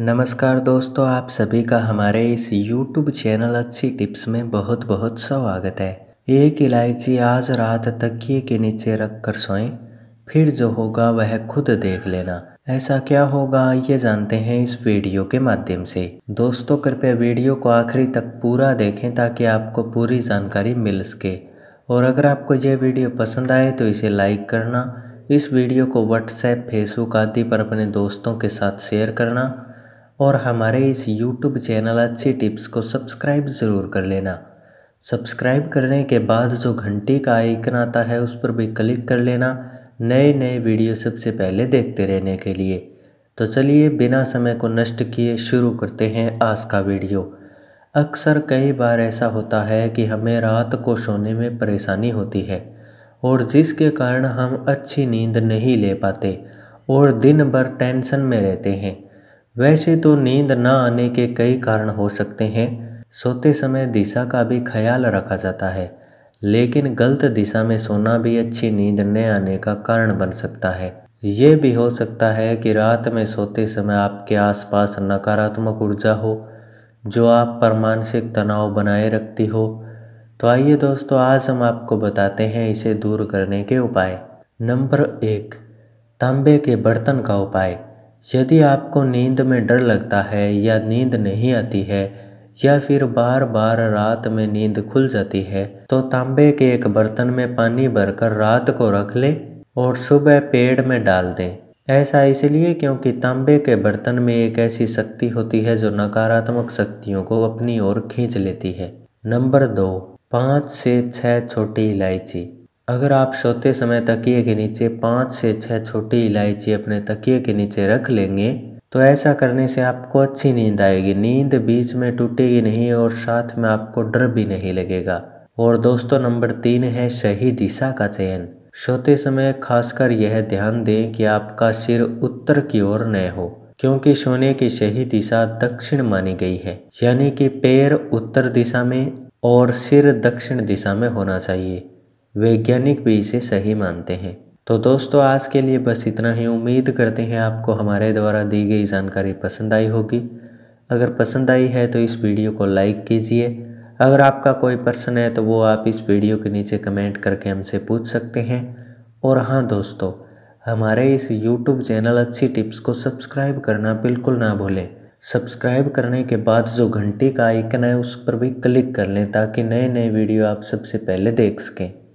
नमस्कार दोस्तों आप सभी का हमारे इस YouTube चैनल अच्छी टिप्स में बहुत बहुत स्वागत है एक इलायची आज रात तकिए के नीचे रख कर सोएं फिर जो होगा वह खुद देख लेना ऐसा क्या होगा ये जानते हैं इस वीडियो के माध्यम से दोस्तों कृपया वीडियो को आखिरी तक पूरा देखें ताकि आपको पूरी जानकारी मिल सके और अगर आपको यह वीडियो पसंद आए तो इसे लाइक करना इस वीडियो को व्हाट्सएप फेसबुक आदि पर अपने दोस्तों के साथ शेयर करना और हमारे इस यूट्यूब चैनल अच्छी टिप्स को सब्सक्राइब ज़रूर कर लेना सब्सक्राइब करने के बाद जो घंटी का आइकन आता है उस पर भी क्लिक कर लेना नए नए वीडियो सबसे पहले देखते रहने के लिए तो चलिए बिना समय को नष्ट किए शुरू करते हैं आज का वीडियो अक्सर कई बार ऐसा होता है कि हमें रात को सोने में परेशानी होती है और जिसके कारण हम अच्छी नींद नहीं ले पाते और दिन भर टेंशन में रहते हैं वैसे तो नींद न आने के कई कारण हो सकते हैं सोते समय दिशा का भी ख्याल रखा जाता है लेकिन गलत दिशा में सोना भी अच्छी नींद न आने का कारण बन सकता है ये भी हो सकता है कि रात में सोते समय आपके आसपास नकारात्मक ऊर्जा हो जो आप पर मानसिक तनाव बनाए रखती हो तो आइए दोस्तों आज हम आपको बताते हैं इसे दूर करने के उपाय नंबर एक तांबे के बर्तन का उपाय यदि आपको नींद में डर लगता है या नींद नहीं आती है या फिर बार बार रात में नींद खुल जाती है तो तांबे के एक बर्तन में पानी भरकर रात को रख लें और सुबह पेड़ में डाल दें ऐसा इसलिए क्योंकि तांबे के बर्तन में एक ऐसी शक्ति होती है जो नकारात्मक शक्तियों को अपनी ओर खींच लेती है नंबर दो पाँच से छः छोटी इलायची अगर आप सोते समय तकिए के नीचे पाँच से छः छोटी इलायची अपने तकिए के नीचे रख लेंगे तो ऐसा करने से आपको अच्छी नींद आएगी नींद बीच में टूटेगी नहीं और साथ में आपको डर भी नहीं लगेगा और दोस्तों नंबर तीन है सही दिशा का चयन सोते समय खासकर यह ध्यान दें कि आपका सिर उत्तर की ओर न हो क्योंकि सोने की सही दिशा दक्षिण मानी गई है यानी कि पैर उत्तर दिशा में और सिर दक्षिण दिशा में होना चाहिए वैज्ञानिक भी इसे सही मानते हैं तो दोस्तों आज के लिए बस इतना ही उम्मीद करते हैं आपको हमारे द्वारा दी गई जानकारी पसंद आई होगी अगर पसंद आई है तो इस वीडियो को लाइक कीजिए अगर आपका कोई प्रश्न है तो वो आप इस वीडियो के नीचे कमेंट करके हमसे पूछ सकते हैं और हाँ दोस्तों हमारे इस यूट्यूब चैनल अच्छी टिप्स को सब्सक्राइब करना बिल्कुल ना भूलें सब्सक्राइब करने के बाद जो घंटी का आइकन है उस पर भी क्लिक कर लें ताकि नए नए वीडियो आप सबसे पहले देख सकें